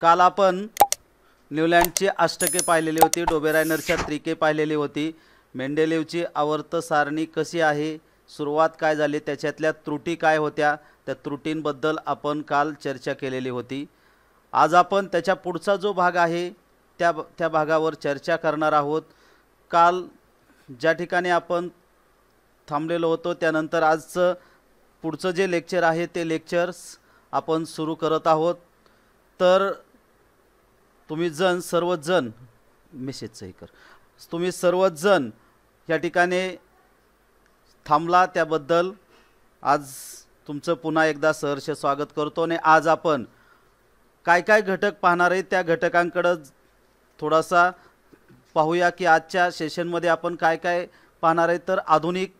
काल आपण न्यूलँडची अष्टके पाहिलेली होती डोबेरायनरच्या त्रिके पाहिलेली होती मेंडेलेवची आवर्त सारणी कशी आहे सुरुवात काय झाली त्याच्यातल्या त्रुटी काय होत्या त्या त्रुटींबद्दल आपण काल चर्चा केलेली होती आज आपण त्याच्या पुढचा जो भाग आहे त्या त्या भागावर चर्चा करणार आहोत काल ज्या ठिकाणी आपण थांबलेलो होतो त्यानंतर आजचं पुढचं जे लेक्चर आहे ते लेक्चर्स आपण सुरू करत आहोत तर तुम्ही जण सर्वजण मेसेज हे कर तुम्ही सर्वजण या ठिकाणी थांबला त्याबद्दल आज तुमचं पुन्हा एकदा सहर्ष स्वागत करतो आणि आज आपण काय काय घटक पाहणार आहे त्या घटकांकडं थोडासा पाहूया की आजच्या सेशनमध्ये आपण काय काय पाहणार आहे तर आधुनिक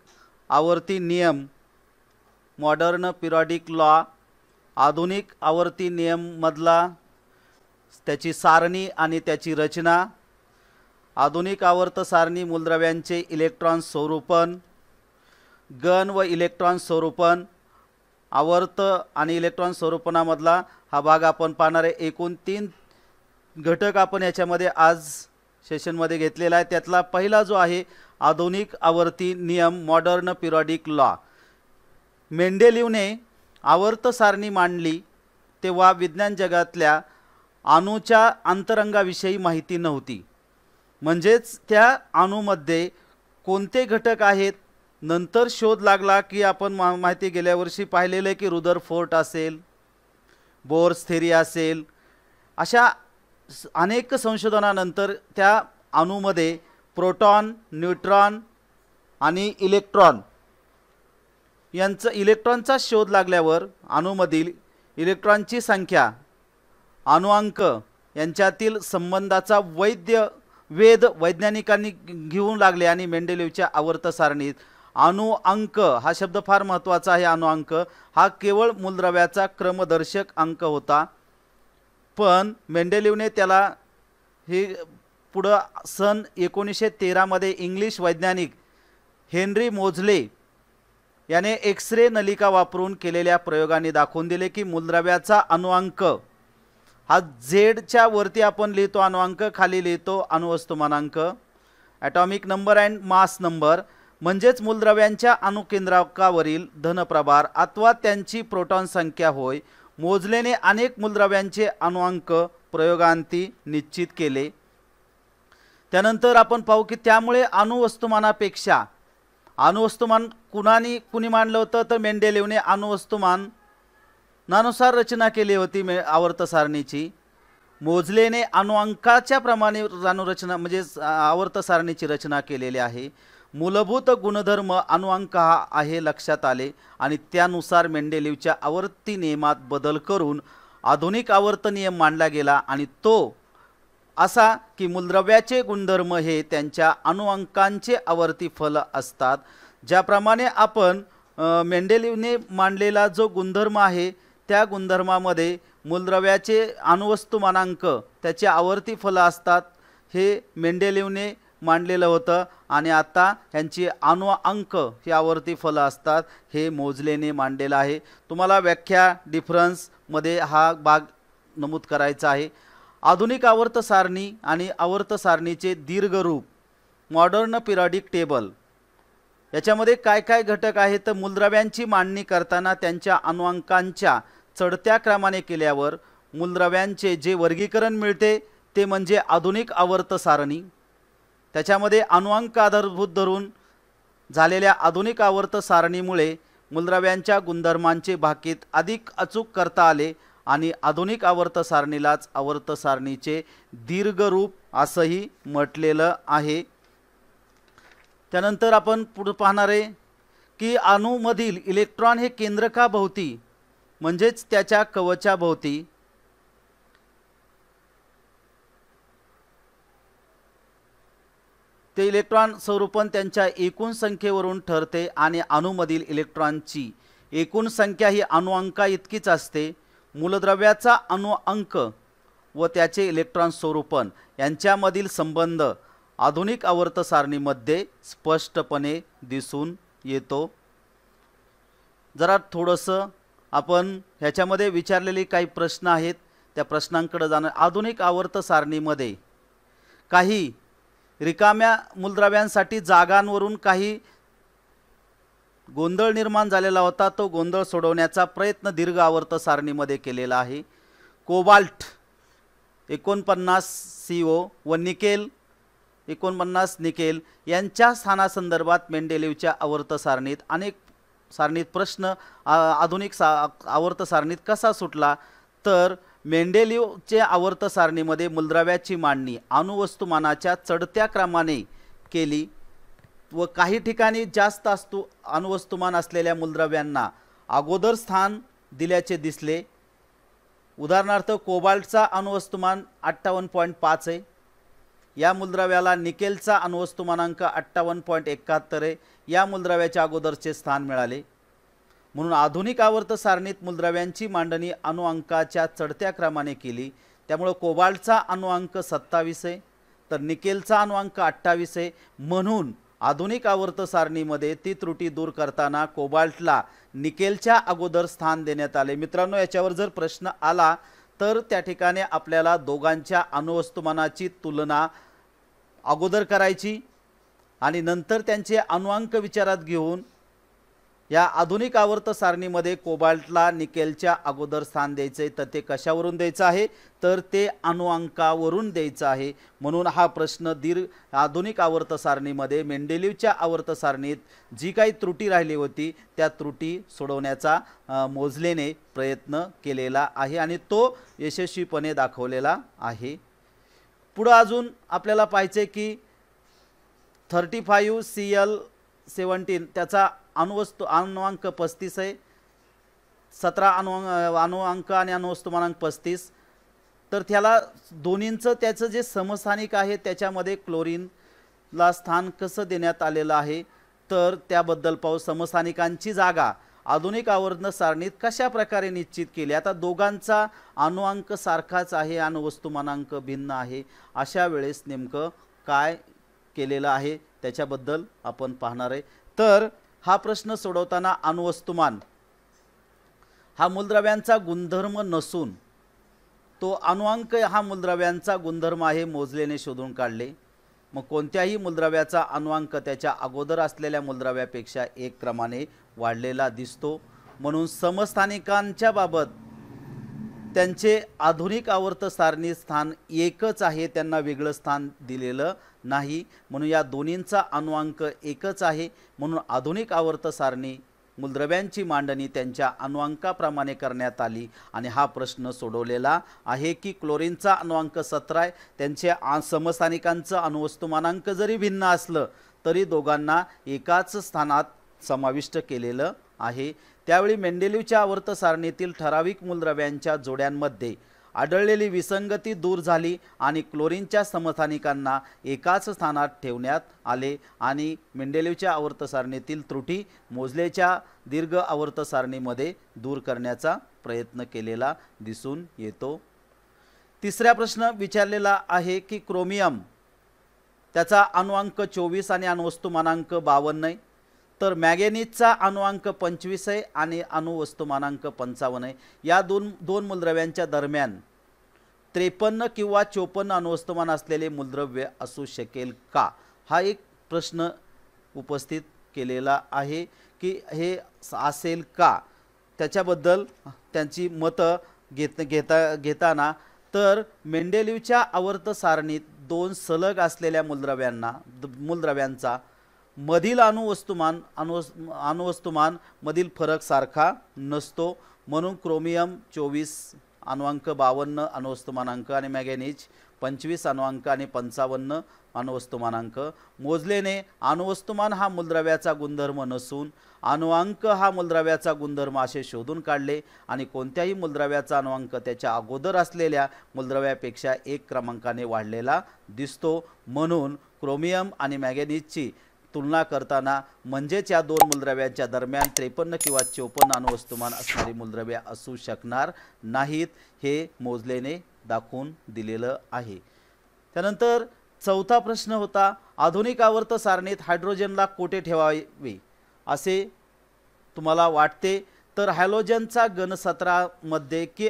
आवर्ती नियम मॉडर्न पिरॉडिक लॉ आधुनिक आवर्ती नियममधला त्याची सारणी आणि त्याची रचना आधुनिक आवर्त सारणी मूलद्रव्यांचे इलेक्ट्रॉन स्वरूपण गन व इलेक्ट्रॉन स्वरूपण आवर्त आणि इलेक्ट्रॉन स्वरूपणामधला हा भाग आपण पाहणारे एकूण तीन घटक आपण याच्यामध्ये आज सेशनमध्ये घेतलेला आहे त्यातला पहिला जो आहे आधुनिक आवर्ती नियम मॉडर्न पिरॉडिक लॉ मेंडेलिवने आवर्त सारणी मांडली तेव्हा विज्ञान जगातल्या अणूच्या अंतरंगाविषयी माहिती नव्हती म्हणजेच त्या अणूमध्ये कोणते घटक आहेत नंतर शोध लागला की आपण मा माहिती गेल्या वर्षी पाहिलेलं आहे की रुदर फोर्ट असेल बोर्स थेरी असेल अशा अनेक संशोधनानंतर त्या अणूमध्ये प्रोटॉन न्यूट्रॉन आणि इलेक्ट्रॉन यांचं इलेक्ट्रॉनचा शोध लागल्यावर अणूमधील इलेक्ट्रॉनची संख्या अनुवांक यांच्यातील संबंधाचा वैद्य वेद वैज्ञानिकांनी घेऊन लागले आणि मेंडेलिवच्या आवर्त सारणीत अनुअंक हा शब्द फार महत्त्वाचा आहे अनुअंक हा केवळ मूलद्रव्याचा क्रमदर्शक अंक होता पण मेंडेलिवने त्याला हे पुढं सन एकोणीसशे तेरामध्ये इंग्लिश वैज्ञानिक हेनरी मोझले याने एक्स रे नलिका वापरून केलेल्या प्रयोगाने दाखवून दिले की मूलद्रव्याचा अनुअंक हा झेडच्या वरती आपण लिहितो अणुअंक खाली लिहितो अणुवस्तुमानांक atomic number and mass number म्हणजेच मूलद्रव्यांच्या अणुकेंद्रकावरील धनप्रभार अथवा त्यांची प्रोटॉन संख्या होय मोजलेने अनेक मूलद्रव्यांचे अणुअंक प्रयोगांती निश्चित केले त्यानंतर आपण पाहू की त्यामुळे अणुवस्तुमानापेक्षा अणुवस्तुमान कुणाने कुणी मांडलं होतं तर मेंडेलेवने अणुवस्तुमान नानुसार रचना केली होती मे आवर्त सारणीची मोजलेने अनुअंकाच्या प्रमाणे अनुरचना म्हणजे आवर्त सारणीची रचना केलेली आहे मूलभूत गुणधर्म अनुअंक हा आहे लक्षात आले आणि त्यानुसार मेंडेलिवच्या आवर्ती नियमात बदल करून आधुनिक आवर्त नियम मांडला गेला आणि तो असा की मूलद्रव्याचे गुणधर्म हे त्यांच्या अनुअंकांचे आवर्ती फल असतात ज्याप्रमाणे आपण मेंडेलिवने मांडलेला जो गुणधर्म आहे त्या गुणधर्मामध्ये मूलद्रव्याचे अणुवस्तुमानांक त्याचे आवर्ती फलं असतात हे मेंडेलिवने मांडलेलं होतं आणि आता यांची अणु अंक हे आवर्ती फलं असतात हे मोजलेने मांडलेलं आहे तुम्हाला व्याख्या डिफरन्समध्ये हा भाग नमूद करायचा आहे आधुनिक आवर्त सारणी आणि आवर्त सारणीचे दीर्घरूप मॉडर्न पिरॉडिक टेबल याच्यामध्ये काय काय घटक आहेत तर मूलद्रव्यांची मांडणी करताना त्यांच्या अणुअंकांच्या चढत्या क्रमाने केल्यावर मूलद्रव्यांचे जे वर्गीकरण मिळते ते म्हणजे आधुनिक आवर्त सारणी त्याच्यामध्ये अनुअंक आधारभूत धरून झालेल्या आधुनिक आवर्त सारणीमुळे मूलद्रव्यांच्या गुणधर्मांचे भाकीत अधिक अचूक करता आले आणि आधुनिक आवर्त सारणीलाच आवर्त सारणीचे दीर्घ रूप असंही म्हटलेलं आहे त्यानंतर आपण पुढं पाहणारे की अणूमधील इलेक्ट्रॉन हे केंद्रकाभोवती म्हणजेच त्याच्या कवचाभोवती ते इलेक्ट्रॉन स्वरूपण त्यांच्या एकूण संख्येवरून ठरते आणि अणूमधील इलेक्ट्रॉनची एकूण संख्या ही अणुअंका इतकीच असते मूलद्रव्याचा अणुअंक व त्याचे इलेक्ट्रॉन स्वरूपण यांच्यामधील संबंध आधुनिक आवर्त स्पष्टपणे दिसून येतो जरा थोडंसं आपण ह्याच्यामध्ये विचारलेली काही प्रश्न आहेत त्या प्रश्नांकडे जाणं आधुनिक आवर्त सारणीमध्ये काही रिकाम्या मूलद्रव्यांसाठी जागांवरून काही गोंधळ निर्माण झालेला होता तो गोंधळ सोडवण्याचा प्रयत्न दीर्घ आवर्त सारणीमध्ये केलेला आहे कोबाल्ट एकोणपन्नास सी ओ व निकेल एकोणपन्नास निकेल यांच्या स्थानासंदर्भात मेंडेलिवच्या आवर्त सारणीत अनेक सारणीत प्रश्न आधुनिक सा आवर्त सारणीत कसा सुटला तर मेंडेलिओचे आवर्त सारणीमध्ये मूलद्रव्याची मांडणी अणुवस्तुमानाच्या चढत्या क्रमाने केली व काही ठिकाणी जास्त असतो अणुवस्तुमान असलेल्या मूलद्रव्यांना अगोदर स्थान दिल्याचे दिसले उदाहरणार्थ कोबाल्टचा अणुवस्तुमान अठ्ठावन्न पॉईंट पाच आहे या मूलद्रव्याला निकेलचा अणुवस्तुमानांक अठ्ठावन्न पॉईंट एकाहत्तर आहे या मूलद्रव्याच्या अगोदरचे स्थान मिळाले म्हणून आधुनिक आवर्त सारणीत मूलद्रव्यांची मांडणी अणुअंकाच्या चढत्या क्रमाने केली त्यामुळं कोबाल्टचा अणुअंक सत्तावीस आहे तर निकेलचा अणुअंक अठ्ठावीस आहे म्हणून आधुनिक आवर्त सारणीमध्ये ती त्रुटी दूर करताना कोबाल्टला निकेलच्या अगोदर स्थान देण्यात आले मित्रांनो याच्यावर जर प्रश्न आला तर त्या ठिकाणी आपल्याला दोघांच्या अणुवस्तुमानाची तुलना अगोदर करायची आणि नंतर त्यांचे अनुवांक विचारात घेऊन या आधुनिक आवर्त सारणीमध्ये कोबाल्टला निकेलच्या अगोदर स्थान द्यायचं आहे तर ते कशावरून द्यायचं आहे तर ते अनुअंकावरून द्यायचं आहे म्हणून हा प्रश्न दीर्घ आधुनिक आवर्त सारणीमध्ये आवर्तसारणीत आवर्त सारणीत जी काही त्रुटी राहिली होती त्या त्रुटी सोडवण्याचा मोजलेने प्रयत्न केलेला आहे आणि तो यशस्वीपणे दाखवलेला आहे पुढं अजून आपल्याला पाहिजे की thirty five C L seventeen त्याचा अणुवस्तू अणुअंक पस्तीस आहे सतरा अनु अणुअंक आणि अणुवस्तुमानांक पस्तीस तर त्याला दोन्हींचं त्याचं जे समस्थानिक आहे त्याच्यामध्ये क्लोरीनला स्थान कसं देण्यात आलेलं आहे तर त्याबद्दल पाहू समस्थानिकांची जागा आधुनिक आवर्धन सारणीत कशा प्रकारे निश्चित केले आता दोघांचा अनुअंक सारखाच आहे आणि वस्तुमानांक भिन्न आहे अशा वेळेस नेमकं काय केलेलं आहे त्याच्याबद्दल आपण पाहणार आहे तर हा प्रश्न सोडवताना अणुवस्तुमान हा मूलद्रव्यांचा गुणधर्म नसून तो अनुअंक हा मूलद्रव्यांचा गुणधर्म आहे मोजलेने शोधून काढले मग कोणत्याही मूलद्रव्याचा अन्वांक त्याच्या अगोदर असलेल्या मूलद्रव्यापेक्षा एक क्रमाने वाढलेला दिसतो म्हणून समस्थानिकांच्या बाबत त्यांचे आधुनिक आवर्त सारणी स्थान एकच आहे त्यांना वेगळं स्थान दिलेलं नाही म्हणून या दोन्हींचा अनुवांक एकच आहे म्हणून आधुनिक आवर्त सारणी मूलद्रव्यांची मांडणी त्यांच्या अन्वांकाप्रमाणे करण्यात आली आणि हा प्रश्न सोडवलेला आहे की क्लोरीनचा अन्वांक सतरा आहे त्यांचे समस्थानिकांचं अणुवस्तुमानांक जरी भिन्न असलं तरी दोघांना एकाच स्थानात समाविष्ट केलेलं आहे त्यावेळी मेंडेलिवच्या आवर्त ठराविक मूलद्रव्यांच्या जोड्यांमध्ये आढळलेली विसंगती दूर झाली आणि क्लोरीनच्या समस्थानिकांना एकाच स्थानात ठेवण्यात आले आणि मेंडेलेवच्या आवर्तसारणीतील त्रुटी मोजलेच्या दीर्घ आवर्तसारणीमध्ये दूर करण्याचा प्रयत्न केलेला दिसून येतो तिसरा प्रश्न विचारलेला आहे की क्रोमियम त्याचा अणुअंक चोवीस आणि अणुवस्तुमानांक बावन्न आहे तर मॅगेनिजचा अणुअंक पंचवीस आहे आणि अणुवस्तुमानांक पंचावन्न आहे या दोन दोन मूलद्रव्यांच्या दरम्यान त्रेपन्न किंवा चोपन्न अणुवस्तुमान असलेले मूलद्रव्य असू शकेल का हा एक प्रश्न उपस्थित केलेला आहे की हे असेल का त्याच्याबद्दल त्यांची मतं घेत घेता घेताना तर मेंडेलिवच्या आवर्त सारणीत दोन सलग असलेल्या मूलद्रव्यांना मूलद्रव्यांचा मधील अणुवस्तुमान अणुवस् अणुवस्तुमान मधील फरक सारखा नसतो म्हणून क्रोमियम चोवीस अनुवांक बावन्न अणुवस्तुमानांक आणि मॅगॅनिज पंचवीस अणुवांक आणि पंचावन्न अणुवस्तुमानांक मोजलेने अणुवस्तुमान हा मूलद्रव्याचा गुणधर्म नसून अणुवांक हा मूलद्रव्याचा गुणधर्म असे शोधून काढले आणि कोणत्याही मूलद्रव्याचा अणुवांक त्याच्या अगोदर असलेल्या मूलद्रव्यापेक्षा एक क्रमांकाने वाढलेला दिसतो म्हणून क्रोमियम आणि मॅगॅनिजची तुलना करताना म्हणजेच या दोन मूलद्रव्यांच्या दरम्यान त्रेपन्न किंवा चोपन्न अणुवस्तुमान असणारी मूलद्रव्य असू शकणार नाहीत हे मोजलेने दाखवून दिलेलं आहे त्यानंतर चौथा प्रश्न होता आधुनिक आवर्त सारणीत हायड्रोजनला कोठे ठेवावे असे तुम्हाला वाटते तर हॅलोजनचा गण सतरामध्ये की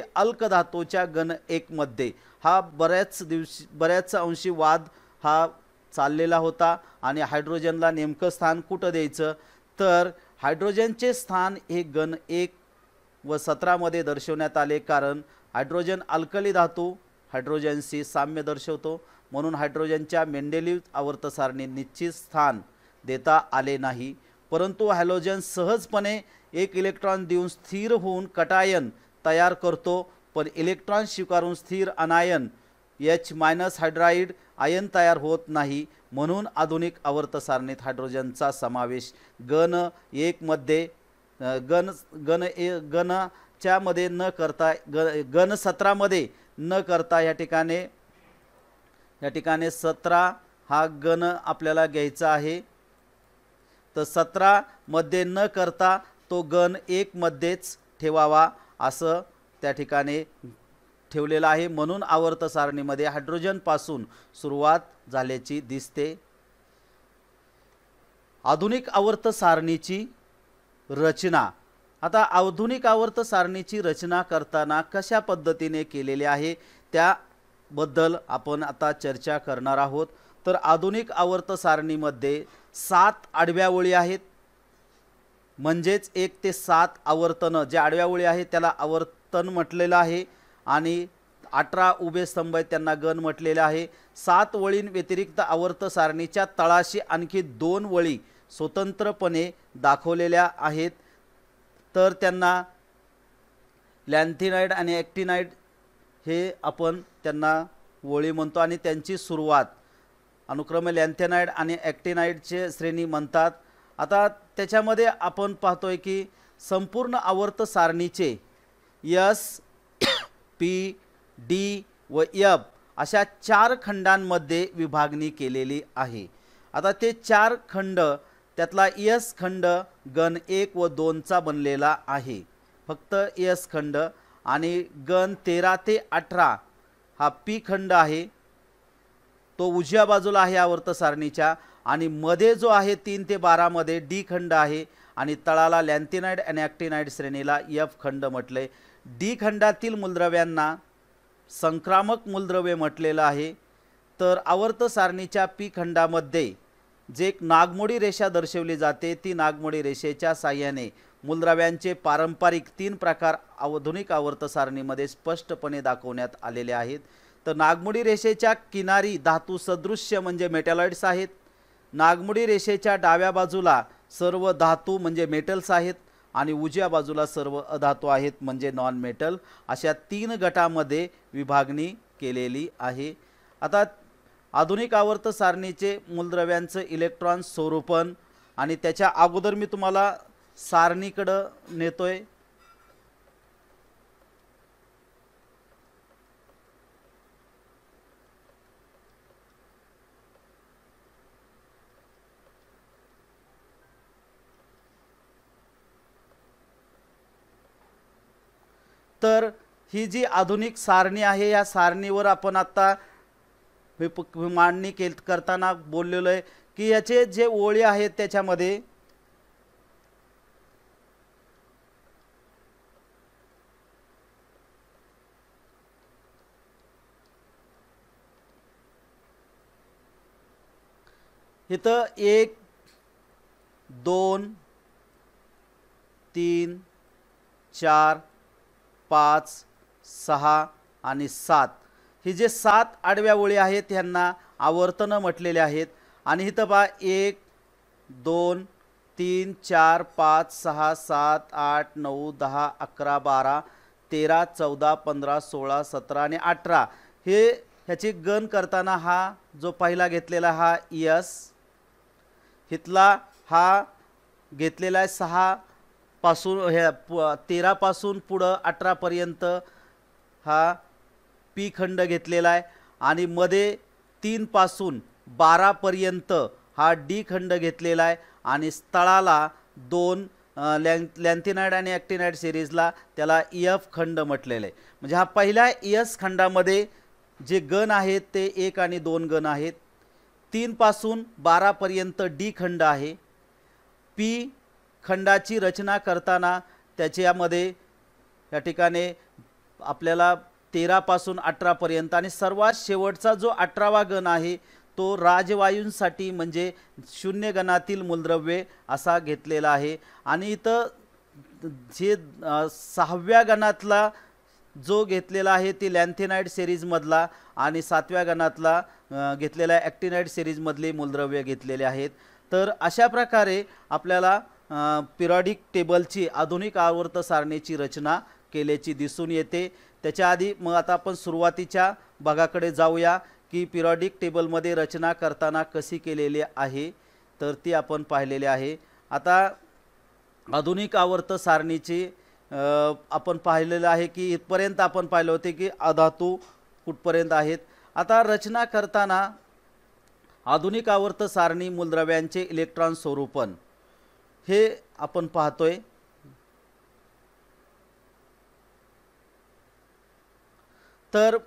धातूच्या गण एकमध्ये हा बऱ्याच दिवशी बऱ्याच अंशी वाद हा चाललेला होता आणि हायड्रोजनला नेमकं स्थान कुठं द्यायचं तर हायड्रोजनचे स्थान हे गण एक व सतरामध्ये दर्शवण्यात आले कारण हायड्रोजन अल्कली धातू हायड्रोजनशी साम्य दर्शवतो म्हणून हायड्रोजनच्या मेंडेलिव आवर्तसारणी निश्चित स्थान देता आले नाही परंतु हायड्रोजन सहजपणे एक इलेक्ट्रॉन देऊन स्थिर होऊन कटायन तयार करतो पण इलेक्ट्रॉन स्वीकारून स्थिर anion H minus hydride ion तयार होत नाही म्हणून आधुनिक आवर्त सारणीत हायड्रोजनचा समावेश गण एकमध्ये गण गण ए गणच्यामध्ये न करता ग गण सत्रामध्ये न करता या ठिकाणी या ठिकाणी सतरा हा गण आपल्याला घ्यायचा आहे तर सतरामध्ये न करता तो गण एकमध्येच ठेवावा असं त्या ठिकाणी ठेवलेला आहे म्हणून आवर्त सारणीमध्ये हायड्रोजनपासून सुरुवात झाल्याची दिसते आधुनिक आवर्त सारणीची रचना आता आधुनिक आवर्त सारणीची रचना करताना कशा पद्धतीने केलेली आहे त्याबद्दल आपण आता चर्चा करणार आहोत तर आधुनिक आवर्त सारणीमध्ये सात आडव्या ओळी आहेत म्हणजेच एक ते सात आवर्तनं जे आडव्या ओळी आहेत त्याला आवर्तन म्हटलेलं आहे आणि अठरा उभे स्तंभ आहेत त्यांना गण म्हटलेले आहे सात वळीं व्यतिरिक्त आवर्त सारणीच्या तळाशी आणखी दोन वळी स्वतंत्रपणे दाखवलेल्या आहेत तर त्यांना लँथिनाईड आणि ॲक्टिनाईड हे आपण त्यांना वळी म्हणतो आणि त्यांची सुरुवात अनुक्रमे लँथेनाईड आणि ॲक्टिनाईडचे श्रेणी म्हणतात आता त्याच्यामध्ये आपण पाहतोय की संपूर्ण आवर्त सारणीचे यस पी डी व यफ अशा चार खंडांमध्ये विभागणी केलेली आहे आता ते चार खंड त्यातला यस खंड गण एक व दोनचा बनलेला आहे फक्त यस खंड आणि गण तेरा ते अठरा हा पी खंड आहे तो उजव्या बाजूला आहे आवर्त सारणीच्या आणि मध्ये जो आहे तीन ते बारामध्ये डी खंड आहे आणि तळाला लॅन्थिनाईड आणि ॲक्टिनाईड श्रेणीला यफ खंड म्हटले डी खंडातील मूलद्रव्यांना संक्रामक मूलद्रव्ये म्हटलेलं आहे तर आवर्त सारणीच्या पी खंडामध्ये जे एक नागमोडी रेषा दर्शवली जाते ती नागमोडी रेषेच्या साह्याने मूलद्रव्यांचे पारंपरिक तीन प्रकार आधुनिक आवर्त सारणीमध्ये स्पष्टपणे दाखवण्यात आलेले आहेत तर नागमोडी रेषेच्या किनारी धातू सदृश्य म्हणजे मेटॅलॉइड्स आहेत नागमोडी रेषेच्या डाव्या बाजूला सर्व धातू म्हणजे मेटल्स आहेत आणि उजव्या बाजूला सर्व अधातू आहेत म्हणजे नॉन मेटल अशा तीन गटामध्ये विभागणी केलेली आहे आता आधुनिक आवर्त सारणीचे मूलद्रव्यांचं इलेक्ट्रॉन स्वरूपण आणि त्याच्या अगोदर मी तुम्हाला सारणीकडं नेतोय तर ही जी आधुनिक सारणी आहे या सारणीवर आपण आता विप मांडणी के करताना बोललेलो आहे की याचे जे ओळी आहेत त्याच्यामध्ये इथं एक दोन तीन चार पाच सहा आणि सात ही जे सात आडव्या ओळी आहेत ह्यांना आवर्तनं म्हटलेले आहेत आणि इथं पहा एक दोन तीन चार पाच सहा सात आठ नऊ दहा अकरा बारा तेरा चौदा पंधरा सोळा सतरा आणि अठरा हे ह्याची गण करताना हा जो पहिला घेतलेला हा यस हिथला हा घेतलेला आहे सहा पासून ह्या प तेरापासून पुढं अठरापर्यंत हा पी खंड घेतलेला आहे आणि मध्ये तीनपासून बारापर्यंत हा डी खंड घेतलेला आहे आणि स्थळाला दोन लँ लँथिनाईड आणि ॲक्टिनाईड सिरीजला त्याला एफ e खंड म्हटलेलं आहे म्हणजे हा पहिल्या एस e खंडामध्ये जे गण आहेत ते एक आणि दोन गण आहेत तीनपासून बारापर्यंत डी खंड आहे पी खंडाची रचना करताना त्याच्यामध्ये या ठिकाणी आपल्याला तेरापासून अठरापर्यंत आणि सर्वात शेवटचा जो अठरावा गण आहे तो राजवायूंसाठी म्हणजे शून्य गणातील मूलद्रव्ये असा घेतलेला आहे आणि इथं जे सहाव्या गणातला जो घेतलेला आहे ती लँथेनाईट सिरीजमधला आणि सातव्या गणातला घेतलेला ॲक्टिनाईट सिरीजमधली मूलद्रव्य घेतलेले आहेत तर अशा प्रकारे आपल्याला पिरॉडिक टेबलची आधुनिक आवर्त सारणीची रचना केल्याची दिसून येते त्याच्या आधी मग आता आपण सुरुवातीच्या भागाकडे जाऊया की पिरॉडिक टेबलमध्ये रचना करताना कशी केलेली आहे तर ती आपण पाहिलेली आहे आता आधुनिक आवर्त सारणीची आपण पाहिलेलं आहे की इथपर्यंत आपण पाहिले होते की अधातू कुठपर्यंत आहेत आता रचना करताना आधुनिक आवर्त सारणी मूलद्रव्यांचे इलेक्ट्रॉन स्वरूपण हे आपण पाहतोय तर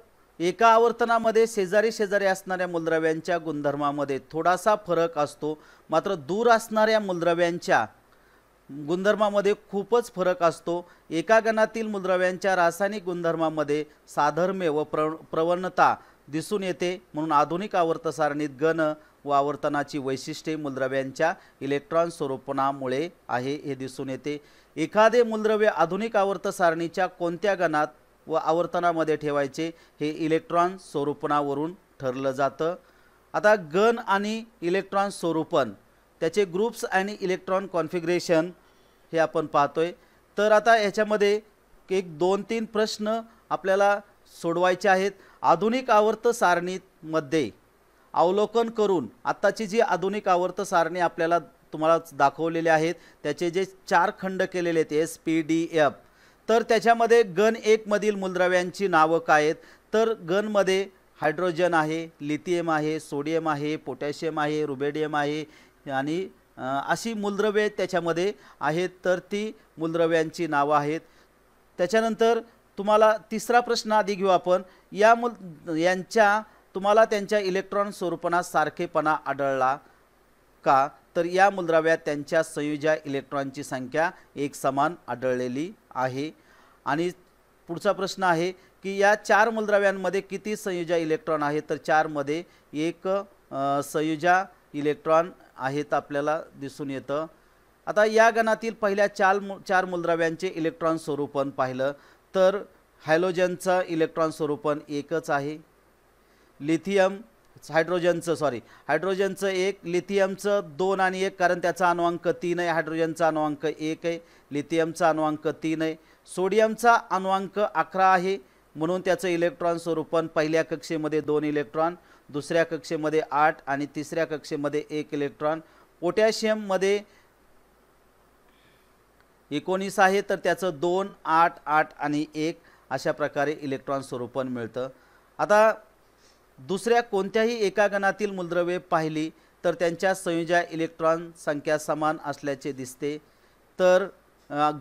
एका आवर्तनामध्ये शेजारी शेजारी असणाऱ्या मूलद्रव्यांच्या गुणधर्मामध्ये थोडासा फरक असतो मात्र दूर असणाऱ्या मूलद्रव्यांच्या गुणधर्मामध्ये खूपच फरक असतो एका गणातील मूलद्रव्यांच्या रासायनिक गुणधर्मामध्ये साधर्म्य व प्र प्रवणता दिसून येते म्हणून आधुनिक आवर्तसारणीत गण व आवर्तनाची वैशिष्ट्ये मूलद्रव्यांच्या इलेक्ट्रॉन स्वरूपणामुळे आहे हे दिसून येते एखादे मूलद्रव्य आधुनिक आवर्तसारणीच्या कोणत्या गणात व आवर्तनामध्ये ठेवायचे हे इलेक्ट्रॉन स्वरूपणावरून ठरलं जातं आता गण आणि इलेक्ट्रॉन स्वरूपण त्याचे ग्रुप्स आणि इलेक्ट्रॉन कॉन्फिग्रेशन हे आपण पाहतोय तर आता याच्यामध्ये एक दोन तीन प्रश्न आपल्याला सोडवायचे आहेत आधुनिक आवर्त सारणीमध्ये अवलोकन करून आत्ताची जी आधुनिक आवर्त सारणी आपल्याला तुम्हाला दाखवलेली आहेत त्याचे जे चार खंड केलेले आहेत एस पी डी एफ तर त्याच्यामध्ये गण एकमधील मूलद्रव्यांची नावं काय आहेत तर गनमध्ये हायड्रोजन आहे लिथियम आहे सोडियम आहे पोटॅशियम आहे रुबेडियम आहे आणि अशी मूलद्रव्ये त्याच्यामध्ये आहेत तर ती मूलद्रव्यांची नावं आहेत त्याच्यानंतर तुम्हाला तिसरा प्रश्न आधी घेऊ आपण या मुल यांच्या तुम्हाला त्यांच्या इलेक्ट्रॉन स्वरूपणात सारखेपणा आढळला का तर या मुलद्राव्यात त्यांच्या संयुजा इलेक्ट्रॉनची संख्या एक समान आढळलेली आहे आणि पुढचा प्रश्न आहे की या चार मूलद्रव्यांमध्ये किती संयुजा इलेक्ट्रॉन आहे तर चारमध्ये एक संयुजा इलेक्ट्रॉन आहेत आपल्याला दिसून येतं आता या गणातील पहिल्या चार चार मूलद्रव्यांचे इलेक्ट्रॉन स्वरूपण पाहिलं तर हायलोजनचं इलेक्ट्रॉन स्वरूपण एकच आहे लिथियम हायड्रोजनचं सॉरी हायड्रोजनचं एक लिथियमचं दोन आणि एक कारण त्याचा अनुवांक तीन आहे हायड्रोजनचा अनुवांक एक आहे लिथियमचा अनुवांक तीन आहे सोडियमचा अनुवांक अकरा आहे म्हणून त्याचं इलेक्ट्रॉन स्वरूपण पहिल्या कक्षेमध्ये दोन इलेक्ट्रॉन दुसऱ्या कक्षेमध्ये आठ आणि तिसऱ्या कक्षेमध्ये एक इलेक्ट्रॉन पोटॅशियममध्ये एकोणीस आहे तर त्याचं दोन आठ आठ आणि एक अशा प्रकारे इलेक्ट्रॉन स्वरूपण मिळतं आता दुसऱ्या कोणत्याही एका गणातील मूलद्रव्ये पाहिली तर त्यांच्या संयोजा इलेक्ट्रॉन संख्या समान असल्याचे दिसते तर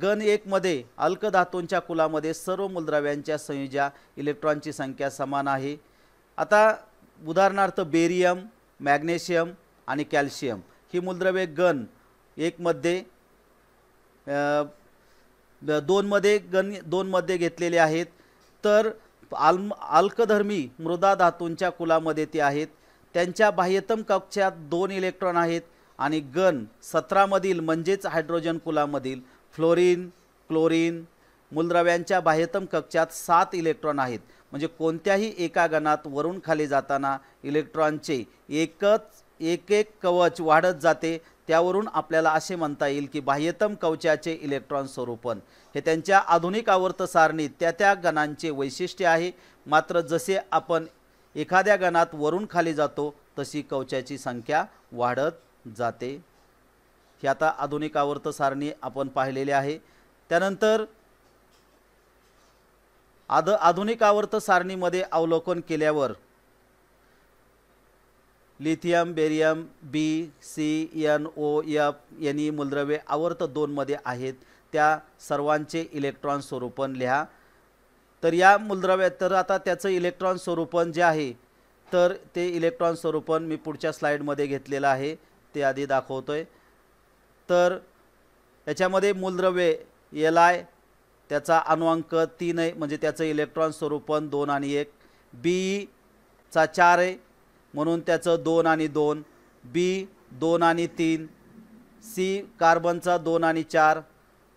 गण एकमध्ये अल्कधातूंच्या कुलामध्ये सर्व मूलद्रव्यांच्या संयोजा इलेक्ट्रॉनची संख्या समान आहे आता उदाहरणार्थ बेरियम मॅग्नेशियम आणि कॅल्शियम ही मूलद्रव्ये गण एकमध्ये दोनमध्ये गण दोनमध्ये घेतलेले आहेत तर आल्म अल्कधर्मी मृदा धातूंच्या कुलामध्ये ते आहेत त्यांच्या बाह्यतम कक्षात दोन इलेक्ट्रॉन आहेत आणि गण सतरामधील म्हणजेच हायड्रोजन कुलामधील फ्लोरीन क्लोरीन मूलद्रव्यांच्या बाह्यतम कक्षात सात इलेक्ट्रॉन आहेत म्हणजे कोणत्याही एका गणात वरून खाली जाताना इलेक्ट्रॉनचे एकच एक एक कवच वाढत जाते त्यावरून आपल्याला असे म्हणता येईल की बाह्यतम कवचाचे इलेक्ट्रॉन स्वरूपण हे त्यांच्या आधुनिक आवर्त सारणीत त्या त्या गणांचे वैशिष्ट्य आहे मात्र जसे आपण एखाद्या गणात वरून खाली जातो तशी कवचाची संख्या वाढत जाते ही आता आधुनिक आवर्त सारणी आपण पाहिलेली आहे त्यानंतर आद आधुनिक आवर्त सारणीमध्ये अवलोकन केल्यावर lithium barium B C N O F यांनी मूलद्रव्ये आवर्त दोनमध्ये आहेत त्या सर्वांचे इलेक्ट्रॉन स्वरूपण लिहा तर या मूलद्रव्य तर आता त्याचं इलेक्ट्रॉन स्वरूपण जे आहे तर ते इलेक्ट्रॉन स्वरूपण मी पुढच्या स्लाईडमध्ये घेतलेलं आहे ते आधी दाखवतो आहे तर याच्यामध्ये मूलद्रव्ये एल आय त्याचा अणुअंक तीन आहे म्हणजे त्याचं इलेक्ट्रॉन स्वरूपण दोन आणि एक बी चा चार आहे म्हणून त्याचं दोन आणि दोन बी दोन आणि तीन सी कार्बनचा दोन आणि चार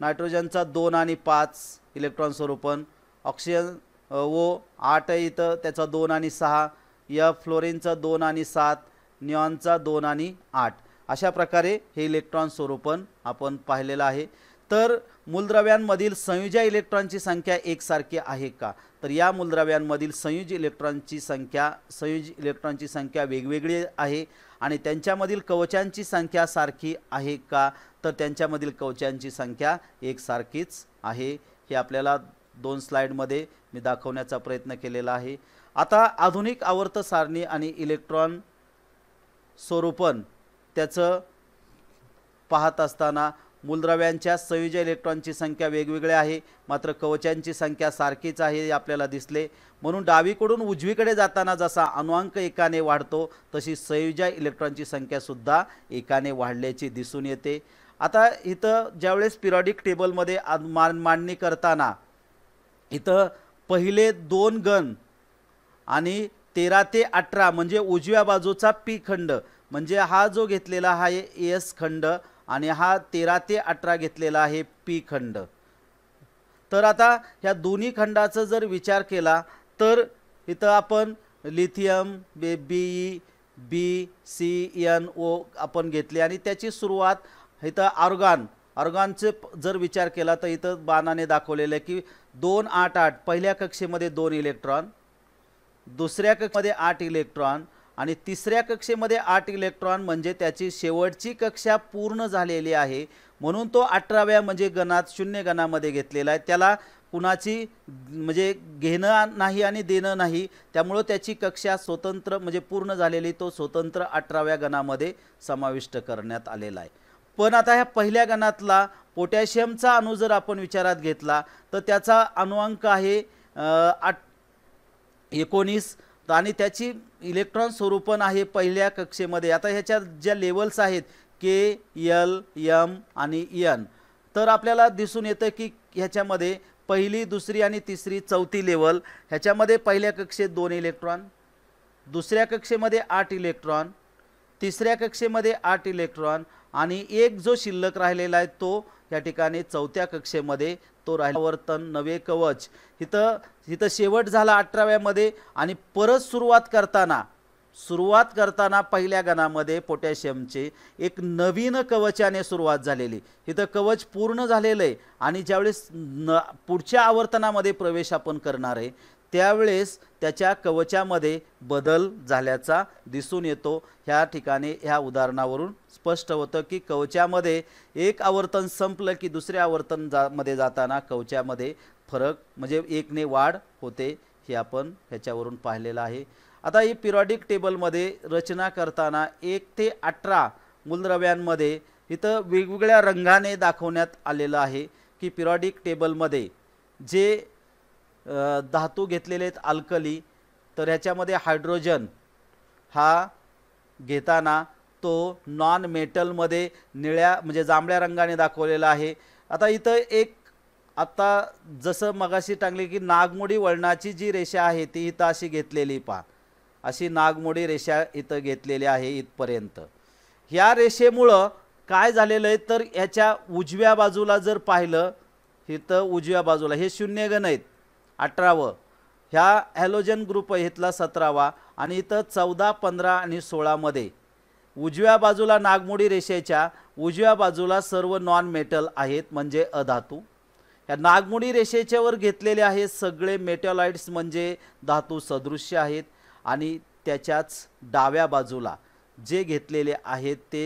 नायट्रोजनचा दोन आणि पाच इलेक्ट्रॉन स्वरूपन ऑक्सिजन ओ आठ इथं त्याचा दोन आणि सहा या फ्लोरिनचा दोन आणि सात निऑनचा दोन आणि आठ अशा प्रकारे हे इलेक्ट्रॉन स्वरूपन आपण पाहिलेलं आहे तर मूलद्रव्यांमधील संयुजा इलेक्ट्रॉनची संख्या एकसारखी आहे का तर या मूलद्रव्यांमधील संयुज इलेक्ट्रॉनची संख्या संयुज इलेक्ट्रॉनची संख्या वेगवेगळी आहे आणि त्यांच्यामधील कवचांची संख्या सारखी आहे का तर त्यांच्यामधील कवचांची संख्या एकसारखीच आहे हे आपल्याला दोन स्लाईडमध्ये मी दाखवण्याचा प्रयत्न केलेला आहे आता आधुनिक आवर्त सारणी आणि इलेक्ट्रॉन स्वरूपण त्याचं पाहत असताना मूलद्रव्यांच्या संयुज इलेक्ट्रॉनची संख्या वेगवेगळ्या आहे मात्र कवचांची संख्या सारखीच आहे आपल्याला दिसले म्हणून डावीकडून उजवीकडे जाताना जसा अनुवांक एकाने वाढतो तशी संयुजा इलेक्ट्रॉनची संख्यासुद्धा एकाने वाढल्याची दिसून येते आता इथं ज्यावेळेस पिरॉडिक टेबलमध्ये मान मांडणी करताना इथं पहिले दोन गण आणि तेरा ते अठरा म्हणजे उजव्या बाजूचा पी खंड म्हणजे हा जो घेतलेला हा एस खंड आणि हा तेरा ते अठरा घेतलेला आहे पी खंड तर आता ह्या दोन्ही खंडाचा जर विचार केला तर इथं आपण लिथियम बे बी बी सी एन ओ आपण घेतले आणि त्याची सुरुवात इथं ऑर्गान ऑर्गानचे जर विचार केला तर इथं बाणाने दाखवलेलं आहे की दोन आठ आठ पहिल्या कक्षेमध्ये दोन इलेक्ट्रॉन दुसऱ्या कक्षेमध्ये आठ इलेक्ट्रॉन आणि तिसऱ्या कक्षेमध्ये आठ इलेक्ट्रॉन म्हणजे त्याची शेवटची कक्षा पूर्ण झालेली आहे म्हणून तो अठराव्या म्हणजे गणात शून्य गणामध्ये घेतलेला आहे त्याला कुणाची म्हणजे घेणं नाही आणि देणं नाही त्यामुळं त्याची कक्षा स्वतंत्र म्हणजे पूर्ण झालेली तो स्वतंत्र अठराव्या गणामध्ये समाविष्ट करण्यात आलेला आहे पण आता ह्या पहिल्या गणातला पोटॅशियमचा अणू जर आपण विचारात घेतला तर त्याचा अणुअंक आहे आठ एकोणीस आणि त्याची इलेक्ट्रॉन स्वरूपण आहे पहिल्या कक्षेमध्ये आता ह्याच्या ज्या लेवल्स आहेत के यल यम आणि यन तर आपल्याला दिसून येतं की ह्याच्यामध्ये पहिली दुसरी आणि तिसरी चौथी लेवल ह्याच्यामध्ये पहिल्या कक्षेत दोन इलेक्ट्रॉन दुसऱ्या कक्षेमध्ये आठ इलेक्ट्रॉन तिसऱ्या कक्षेमध्ये आठ इलेक्ट्रॉन आणि एक जो शिल्लक राहिलेला आहे तो या ठिकाणी चौथ्या कक्षेमध्ये तो राहिला नवे कवच इथं इथं शेवट झाला अठराव्यामध्ये आणि परत सुरुवात करताना सुरुवात करताना पहिल्या गणामध्ये पोटॅशियमचे एक नवीन कवचाने सुरुवात झालेली इथं कवच पूर्ण झालेलं आहे आणि ज्यावेळेस न पुढच्या आवर्तनामध्ये प्रवेश आपण करणार आहे त्यावेळेस त्याच्या कवचामध्ये बदल झाल्याचा दिसून येतो ह्या ठिकाणी ह्या उदाहरणावरून स्पष्ट होतं की कवचामध्ये एक आवर्तन संपलं की दुसरे आवर्तन जा मध्ये जाताना कवचामध्ये फरक म्हणजे एकने वाढ होते हे आपण ह्याच्यावरून पाहिलेलं आहे आता ही पिरॉडिक टेबलमध्ये रचना करताना एक ते अठरा मूलद्रव्यांमध्ये इथं वेगवेगळ्या रंगाने दाखवण्यात आलेलं आहे की पिरॉडिक टेबलमध्ये जे धातू घेतलेले आहेत अल्कली तर ह्याच्यामध्ये हायड्रोजन हा घेताना तो नॉन मेटलमध्ये निळ्या म्हणजे जांभळ्या रंगाने दाखवलेला आहे आता इथं एक आत्ता जसं मगाशी टांगले की नागमोडी वळणाची जी रेषा आहे ती इथं अशी घेतलेली पा अशी नागमोडी रेषा इथं घेतलेली आहे इथपर्यंत ह्या रेषेमुळं काय झालेलं आहे तर ह्याच्या उजव्या बाजूला जर पाहिलं इथं उजव्या बाजूला हे शून्य आहेत अठरावं ह्या हॅलोजन ग्रुप इथला सतरावा आणि इथं चौदा पंधरा आणि सोळामध्ये उजव्या बाजूला नागमोडी रेषेच्या उजव्या बाजूला सर्व नॉन मेटल आहेत म्हणजे अधातू ह्या नागमोडी रेषेच्यावर घेतलेले आहेत सगळे मेटॉलॉइड्स म्हणजे धातू सदृश्य आहेत आणि त्याच्याच डाव्या बाजूला जे घेतलेले आहेत ते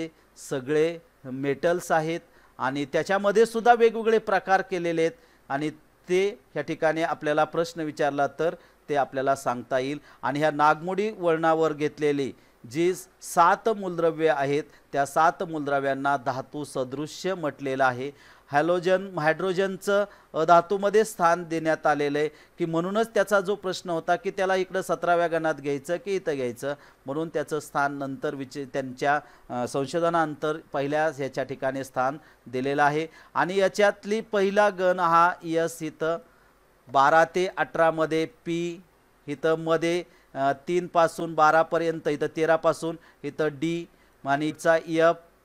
सगळे मेटल्स आहेत आणि त्याच्यामध्ये सुद्धा वेगवेगळे प्रकार केलेले आहेत आणि ते ह्या ठिकाणी आपल्याला प्रश्न विचारला तर ते आपल्याला सांगता येईल आणि ह्या नागमोडी वळणावर घेतलेली जी सात मूलद्रव्य आहेत त्या सात मूलद्रव्यांना धातू सदृश्य म्हटलेलं आहे हॅलोजन हायड्रोजनचं धातूमध्ये स्थान देण्यात आलेलं आहे की म्हणूनच त्याचा जो प्रश्न होता की त्याला इकडं सतराव्या गणात घ्यायचं की इथं घ्यायचं म्हणून त्याचं स्थान नंतर विच त्यांच्या संशोधनानंतर पहिल्या ह्याच्या ठिकाणी स्थान दिलेलं आहे आणि याच्यातली पहिला गण हा यस इथं बारा ते अठरामध्ये पी इथं मध्ये तीनपासून बारापर्यंत इथं तेरापासून इथं डी आणि इथचा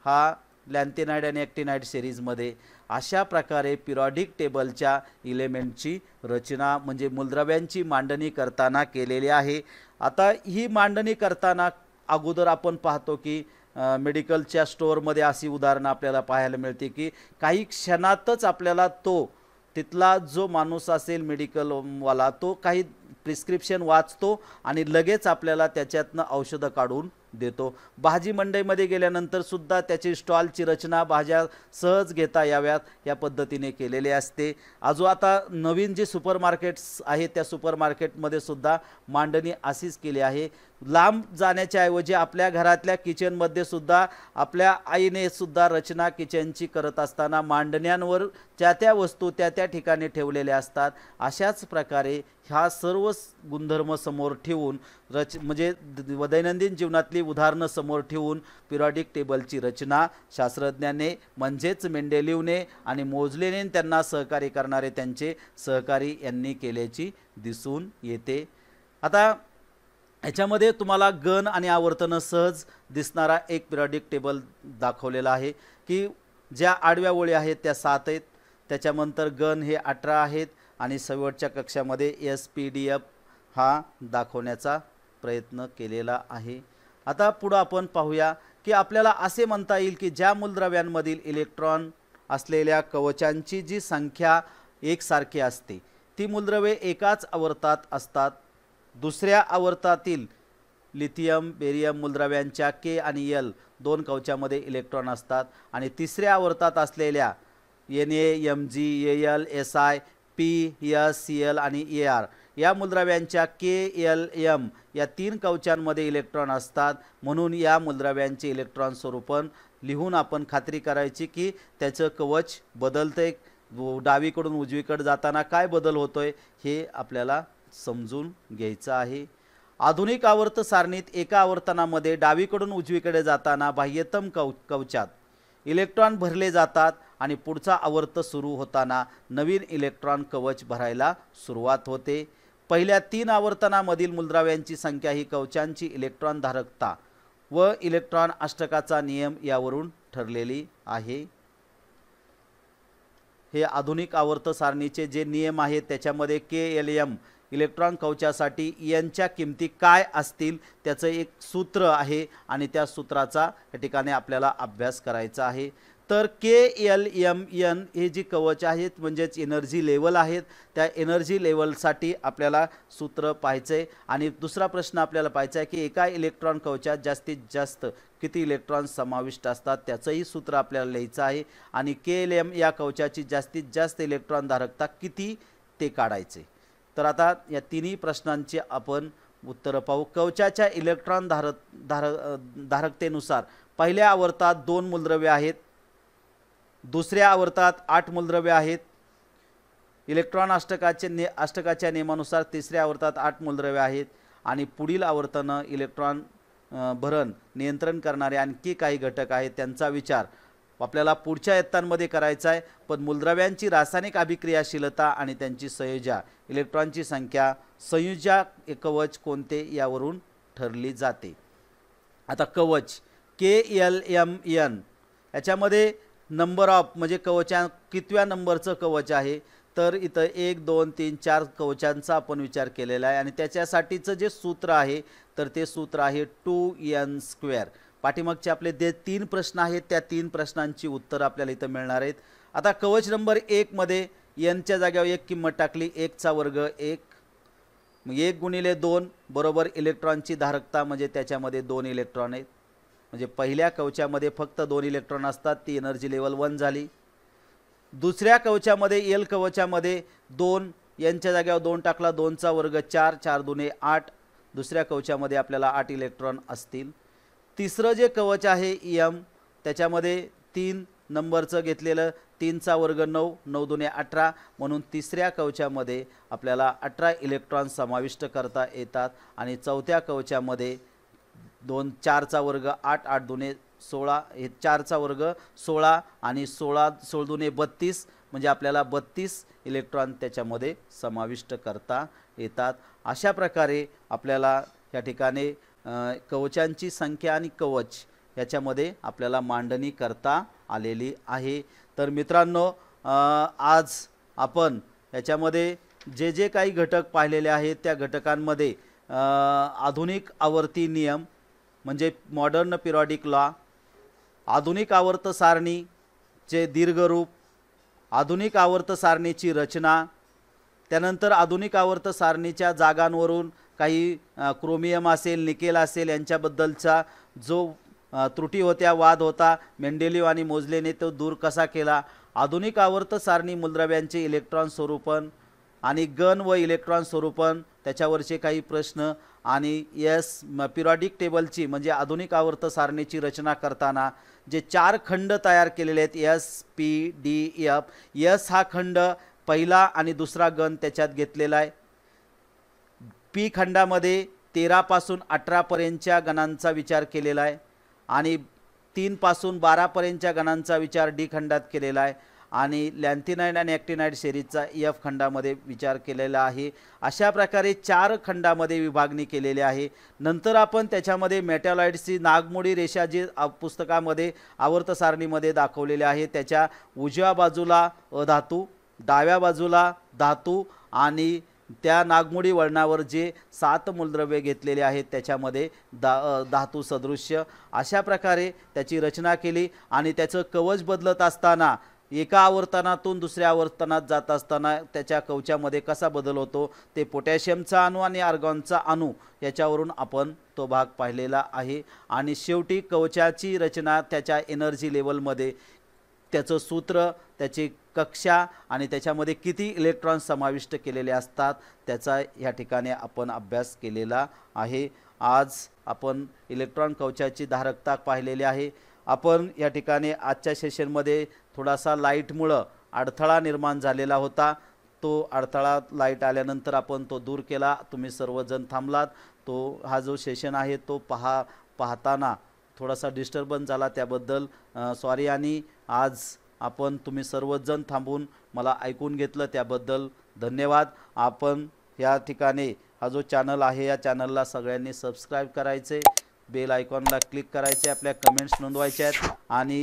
हा लॅन्थेनाईड आणि ॲक्टिनाईड सिरीजमध्ये अशा प्रकारे पिरॉडिक टेबलच्या इलेमेंटची रचना म्हणजे मूलद्रव्यांची मांडणी करताना केलेली आहे आता ही मांडणी करताना अगोदर आपण पाहतो की मेडिकलच्या स्टोअरमध्ये अशी उदाहरणं आपल्याला पाहायला मिळते की काही क्षणातच आपल्याला तो तिथला जो माणूस असेल मेडिकलवाला तो काही प्रिस्क्रिप्शन वाचतो आणि लगेच आपल्याला त्याच्यातनं औषधं काढून देतो भाजी मंडईमध्ये गेल्यानंतर सुद्धा त्याची स्टॉलची रचना भाज्या सहज घेता याव्यात या पद्धतीने केलेले असते आजो आता नवीन जे सुपर मार्केट्स आहेत त्या सुपर मार्केटमध्ये सुद्धा मांडणी अशीच केली आहे लांब जाण्याच्या ऐवजी आपल्या घरातल्या किचनमध्ये सुद्धा आपल्या आईने सुद्धा रचना किचनची करत असताना मांडण्यांवर त्या त्या वस्तू त्या त्या ठिकाणी ठेवलेल्या असतात अशाच प्रकारे ह्या सर्व गुणधर्म समोर ठेवून रच म्हणजे दैनंदिन जीवनातली उदाहरणं समोर ठेवून पिरॉडिक टेबलची रचना शास्त्रज्ञाने म्हणजेच मेंडेलिवने आणि मोजलेने त्यांना सहकार्य करणारे त्यांचे सहकारी यांनी केल्याची दिसून येते आता ह्याच्यामध्ये तुम्हाला गन आणि आवर्तनं सहज दिसणारा एक पिरियडिक टेबल दाखवलेला आहे की ज्या आडव्या ओळी आहेत त्या सात आहेत त्याच्यानंतर गन हे अठरा आहेत आणि शेवटच्या कक्षामध्ये एस पी डी एफ हा दाखवण्याचा प्रयत्न केलेला आहे आता पुढं आपण पाहूया की आपल्याला असे म्हणता येईल की ज्या मूलद्रव्यांमधील इलेक्ट्रॉन असलेल्या कवचांची जी संख्या एकसारखी असते ती मूलद्रव्ये एकाच आवर्तात असतात दुसऱ्या आवर्तातील लिथियम बेरियम मूलद्रव्यांच्या के आणि यल दोन कवचामध्ये इलेक्ट्रॉन असतात आणि तिसऱ्या आवर्तात असलेल्या N A M G A L S I P S C L आणि ए आर या मूलद्रव्यांच्या के एल एम या तीन कवचांमध्ये इलेक्ट्रॉन असतात म्हणून या मूलद्रव्यांचे इलेक्ट्रॉन स्वरूपण लिहून आपण खात्री करायची की त्याचं कवच बदलतं डावीकडून उजवीकडे जाताना काय बदल होतोय हे आपल्याला समजून घ्यायचं आहे आधुनिक आवर्त सारणीत एका आवर्तनामध्ये डावीकडून उजवीकडे जाताना बाह्यतम कव कवचात इलेक्ट्रॉन भरले जातात आणि पुढचा आवर्त सुरू होताना नवीन इलेक्ट्रॉन कवच भरायला सुरुवात होते पहिल्या तीन आवर्तनामधील मूलद्राव्यांची संख्या ही कवचांची इलेक्ट्रॉन धारकता व इलेक्ट्रॉन अष्टकाचा नियम यावरून ठरलेली आहे हे आधुनिक आवर्त सारणीचे जे नियम आहेत त्याच्यामध्ये के एल एम इलेक्ट्रॉन कवचासाठी यांच्या किमती काय असतील त्याचं एक सूत्र आहे आणि त्या सूत्राचा या ठिकाणी आपल्याला अभ्यास करायचा आहे तर के एल एम एन हे जी कवच आहेत म्हणजेच एनर्जी लेवल आहेत त्या एनर्जी लेवलसाठी आपल्याला सूत्र पाहायचं आहे आणि दुसरा प्रश्न आपल्याला पाहायचा आहे की एका इलेक्ट्रॉन कवचात जास्तीत जास्त किती इलेक्ट्रॉन समाविष्ट असतात त्याचंही सूत्र आपल्याला लिहायचं आहे आणि के एल एम या कवचाची जास्तीत जास्त इलेक्ट्रॉन धारकता किती ते काढायचे तर आता या तिन्ही प्रश्नांची आपण उत्तरं पाहू कवचाच्या इलेक्ट्रॉन धारक धार धारकतेनुसार पहिल्या आवर्तात दोन मूलद्रव्य आहेत दुसऱ्या आवर्तात आठ मूलद्रव्य आहेत इलेक्ट्रॉन अष्टकाचे ने अष्टकाच्या नियमानुसार तिसऱ्या आवर्तात आठ मूलद्रव्य आहेत आणि पुढील आवर्तनं इलेक्ट्रॉन भरण नियंत्रण करणारे आणखी काही घटक आहेत त्यांचा विचार आपल्याला पुढच्या इयत्तांमध्ये करायचा आहे पण मूलद्रव्यांची रासायनिक अभिक्रियाशीलता आणि त्यांची संयोजा इलेक्ट्रॉनची संख्या संयुजा कवच कोणते यावरून ठरली जाते आता कवच के एल एम एन याच्यामध्ये नंबर ऑफ म्हणजे कवचा कितव्या नंबरचं कवच आहे तर इथं एक दोन तीन चार कवचांचा आपण विचार केलेला आहे आणि त्याच्यासाठीचं जे सूत्र आहे तर ते सूत्र आहे टू एन स्क्वेअर पाठीमागचे आपले जे तीन प्रश्न आहेत त्या तीन प्रश्नांची उत्तरं आपल्याला इथं मिळणार आहेत आता कवच नंबर एकमध्ये यांच्या जाग्यावर एक किंमत टाकली एकचा वर्ग एक एक गुणिले दोन बरोबर इलेक्ट्रॉनची धारकता म्हणजे त्याच्यामध्ये दोन इलेक्ट्रॉन आहेत म्हणजे पहिल्या कवचामध्ये फक्त दोन इलेक्ट्रॉन असतात ती एनर्जी लेवल वन झाली दुसऱ्या कवचामध्ये एल कवचामध्ये दोन यांच्या जाग्यावर दोन टाकला दोनचा वर्ग चार चार दुने आठ दुसऱ्या कवचामध्ये आपल्याला आठ इलेक्ट्रॉन असतील तिसरं जे कवच आहे यम e त्याच्यामध्ये तीन नंबरचं घेतलेलं तीनचा वर्ग नऊ नऊ दुने अठरा म्हणून तिसऱ्या कवचामध्ये आपल्याला अठरा इलेक्ट्रॉन समाविष्ट करता येतात आणि चौथ्या कवचामध्ये दोन चारचा वर्ग आठ आठ दुने सोळा हे चारचा वर्ग सोळा आणि सोळा सोळ दुने बत्तीस म्हणजे आपल्याला बत्तीस इलेक्ट्रॉन त्याच्यामध्ये समाविष्ट करता येतात अशा प्रकारे आपल्याला या ठिकाणी कवचांची संख्या आणि कवच याच्यामध्ये आपल्याला मांडणी करता आलेली आहे तर मित्रांनो आज आपण याच्यामध्ये जे जे काही घटक पाहिलेले आहेत त्या घटकांमध्ये आधुनिक आवर्ती नियम म्हणजे मॉडर्न पिरॉडिक लॉ आधुनिक आवर्त सारणीचे दीर्घरूप आधुनिक आवर्त सारणीची रचना त्यानंतर आधुनिक आवर्त सारणीच्या जागांवरून काही क्रोमियम असेल निकेल असेल यांच्याबद्दलचा जो त्रुटी होत्या वाद होता मेंडेलिव आणि मोजलेने तो दूर कसा केला आधुनिक आवर्त सारणी मूलद्रव्यांचे इलेक्ट्रॉन स्वरूपण आणि गन व इलेक्ट्रॉन स्वरूपण त्याच्यावरचे काही प्रश्न आणि यस पिरॉडिक टेबलची म्हणजे आधुनिक आवर्त सारणीची रचना करताना जे चार खंड तयार केलेले आहेत S P D F S हा खंड पहिला आणि दुसरा गण त्याच्यात घेतलेला आहे पी खंडामध्ये तेरापासून अठरापर्यंतच्या गणांचा विचार केलेला आहे आणि तीनपासून बारापर्यंतच्या गणांचा विचार डी खंडात केलेला आहे आणि लॅन्थिनाईड आणि ॲक्टिनाईड शेरीजचा एफ e खंडामध्ये विचार केलेला आहे अशा प्रकारे चार खंडामध्ये विभागणी केलेली आहे नंतर आपण त्याच्यामध्ये मेटॅलॉइड्सची नागमोडी रेषा जी पुस्तकामध्ये आवर्तसारणीमध्ये दाखवलेल्या आहे त्याच्या उजव्या बाजूला अधातू डाव्या बाजूला धातू आणि त्या नागमोडी वळणावर जे सात मूलद्रव्ये घेतलेले आहेत त्याच्यामध्ये दा धातू सदृश्य अशा प्रकारे त्याची रचना केली आणि त्याचं कवच बदलत असताना एका आवर्तनातून दुसऱ्या आवर्तनात जात असताना त्याच्या कवचामध्ये कसा बदल होतो ते पोटॅशियमचा अणू आणि आर्गॉनचा अणू याच्यावरून आपण तो भाग पाहिलेला आहे आणि शेवटी कवचाची रचना त्याच्या एनर्जी लेवलमध्ये त्याचं सूत्र त्याची कक्षा आणि त्याच्यामध्ये किती इलेक्ट्रॉन समाविष्ट केलेले असतात त्याचा या ठिकाणी आपण अभ्यास केलेला आहे आज आपण इलेक्ट्रॉन कवचाची धारकता पाहिलेली आहे आपण या ठिकाणी आजच्या सेशनमध्ये थोडासा लाईटमुळं अडथळा निर्माण झालेला होता तो अडथळा लाईट आल्यानंतर आपण तो दूर केला तुम्ही सर्वजण थांबलात तो हा जो सेशन आहे तो पहा पाहताना थोडासा डिस्टर्बन्स झाला त्याबद्दल सॉरी आणि आज आपण तुम्ही सर्वजण थांबून मला ऐकून घेतलं त्याबद्दल धन्यवाद आपण या ठिकाणी हा जो चॅनल आहे या चॅनलला सगळ्यांनी सबस्क्राईब करायचे बेल आयकॉनला क्लिक करायचे आपल्या कमेंट्स नोंदवायच्या आहेत आणि